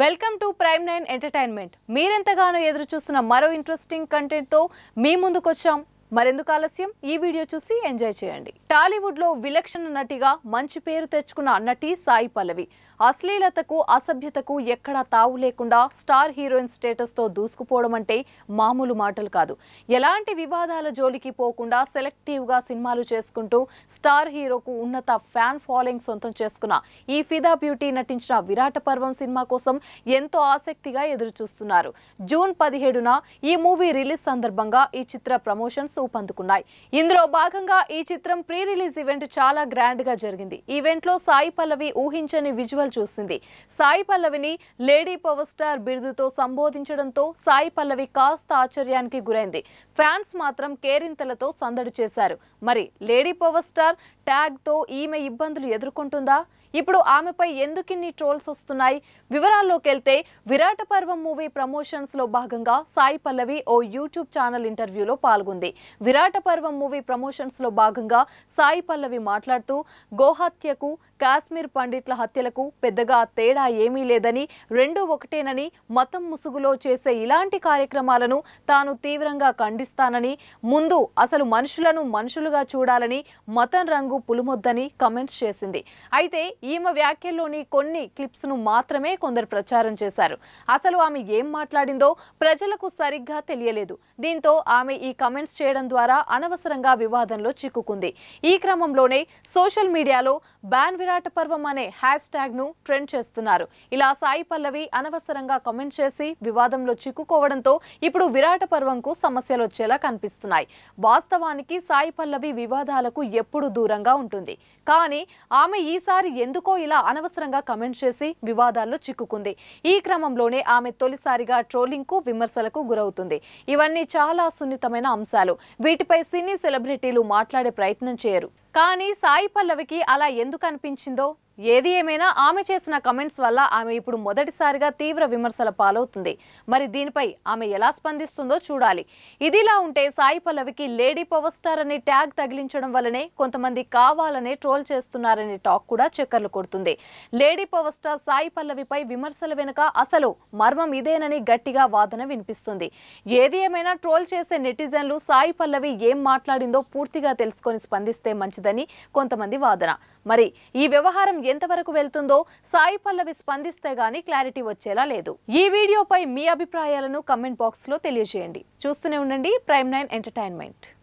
welcome to Prime Nine Entertainment మీరెంతగానో ఎదురు చూస్తున్న మరో ఇంట్రెస్టింగ్ కంటెంట్తో మీ వచ్చాం మరెందుకు ఆలస్యం ఈ వీడియో చూసి ఎంజాయ్ చేయండి టాలీవుడ్ లో విలక్షణ నటిగా మంచి పేరు తెచ్చుకున్న నటి సాయి పల్లవి అశ్లీలతకు అసభ్యతకు ఎక్కడా తావు లేకుండా స్టార్ హీరోయిన్ స్టేటస్ తో దూసుకుపోవడం అంటే మామూలు మాటలు కాదు ఎలాంటి వివాదాల జోలికి పోకుండా సెలెక్టివ్ గా సినిమాలు చేసుకుంటూ స్టార్ హీరోకు ఉన్నత ఫ్యాన్ ఫాలోయింగ్ సొంతం చేసుకున్న ఈ ఫిదా బ్యూటీ నటించిన విరాట పర్వం సినిమా కోసం ఎంతో ఆసక్తిగా ఎదురు చూస్తున్నారు జూన్ పదిహేడున ఈ మూవీ రిలీజ్ సందర్భంగా ఈ చిత్ర ప్రమోషన్స్ ఊపందుకున్నాయి ఇందులో భాగంగా ఈ చిత్రం ప్రీ రిలీజ్ ఈవెంట్ చాలా గ్రాండ్ గా జరిగింది ఈవెంట్ లో సాయి పల్లవి ఊహించని విజువల్ చూసింది సాయి పల్లవిని లేడీ పవర్ స్టార్ బిరుదుతో సంబోధించడంతో సాయి పల్లవి కాస్త ఆశ్చర్యానికి గురైంది ఫ్యాన్స్ మాత్రం కేరింతలతో సందడి చేశారు మరి లేడీ పవర్ స్టార్ ట్యాగ్ తో ఈమె ఇబ్బందులు ఎదుర్కొంటుందా ఇప్పుడు ఆమెపై ఎందుకిన్ని ట్రోల్స్ వస్తున్నాయి వివరాల్లోకి వెళ్తే విరాట పర్వం మూవీ ప్రమోషన్స్ లో భాగంగా సాయి పల్లవి ఓ యూట్యూబ్ ఛానల్ ఇంటర్వ్యూలో పాల్గొంది విరాట పర్వం మూవీ ప్రమోషన్స్ లో భాగంగా సాయి పల్లవి మాట్లాడుతూ గోహత్యకు కాశ్మీర్ పండిట్ల హత్యలకు పెద్దగా తేడా ఏమీ లేదని రెండు ఒకటేనని మతం ముసుగులో చేసే ఇలాంటి కార్యక్రమాలను తాను తీవ్రంగా ఖండిస్తానని ముందు అసలు మనుషులను మనుషులుగా చూడాలని మతం రంగు పులుమొద్దని కమెంట్స్ చేసింది అయితే ఈమె వ్యాఖ్యల్లోని కొన్ని క్లిప్స్ను మాత్రమే కొందరు ప్రచారం చేశారు అసలు ఆమె ఏం మాట్లాడిందో ప్రజలకు సరిగ్గా తెలియలేదు దీంతో ఆమె ఈ కమెంట్స్ చేయడం ద్వారా అనవసరంగా వివాదంలో చిక్కుకుంది ఈ క్రమంలోనే సోషల్ మీడియాలో బ్యాన్ విరాట్ పర్వం అనే హ్యాష్ ను ట్రెండ్ చేస్తున్నారు ఇలా సాయి పల్లవి అనవసరంగా కమెంట్ చేసి వివాదంలో చిక్కుకోవడంతో ఇప్పుడు విరాట పర్వంకు సమస్యలు వచ్చేలా కనిపిస్తున్నాయి వాస్తవానికి సాయి పల్లవి వివాదాలకు ఎప్పుడు దూరంగా ఉంటుంది కానీ ఆమె ఈసారి ఎందుకు ఎందుకో ఇలా అనవసరంగా కమెంట్ చేసి వివాదాల్లో చిక్కుకుంది ఈ క్రమంలోనే ఆమె తొలిసారిగా ట్రోలింగ్ కు విమర్శలకు గురవుతుంది ఇవన్నీ చాలా సున్నితమైన అంశాలు వీటిపై సినీ సెలబ్రిటీలు మాట్లాడే ప్రయత్నం చేయరు కానీ సాయి పల్లవికి అలా ఎందుకు అనిపించిందో ఏది ఏమైనా ఆమె చేసిన కమెంట్స్ వల్ల ఆమె ఇప్పుడు మొదటిసారిగా తీవ్ర విమర్శల పాలవుతుంది మరి దీనిపై ఆమె ఎలా స్పందిస్తుందో చూడాలి ఇదిలా ఉంటే సాయి పల్లవికి లేడీ పవర్ స్టార్ అనే ట్యాగ్ తగిలించడం వల్లనే కొంతమంది కావాలనే ట్రోల్ చేస్తున్నారనే టాక్ కూడా చక్కర్లు కొడుతుంది లేడీ పవర్ స్టార్ సాయి పల్లవిపై విమర్శల వెనుక అసలు మర్మం ఇదేనని గట్టిగా వాదన వినిపిస్తుంది ఏది ఏమైనా ట్రోల్ చేసే నెటిజన్లు సాయి పల్లవి ఏం మాట్లాడిందో పూర్తిగా తెలుసుకొని స్పందిస్తే మంచిదని కొంతమంది వాదన మరి ఈ వ్యవహారం ఎంతవరకు వెళ్తుందో సాయి పల్లవి స్పందిస్తే గాని క్లారిటీ వచ్చేలా లేదు ఈ వీడియోపై మీ అభిప్రాయాలను కమెంట్ బాక్స్ లో తెలియజేయండి చూస్తూనే ఉండండి ప్రైమ్ నైన్ ఎంటర్టైన్మెంట్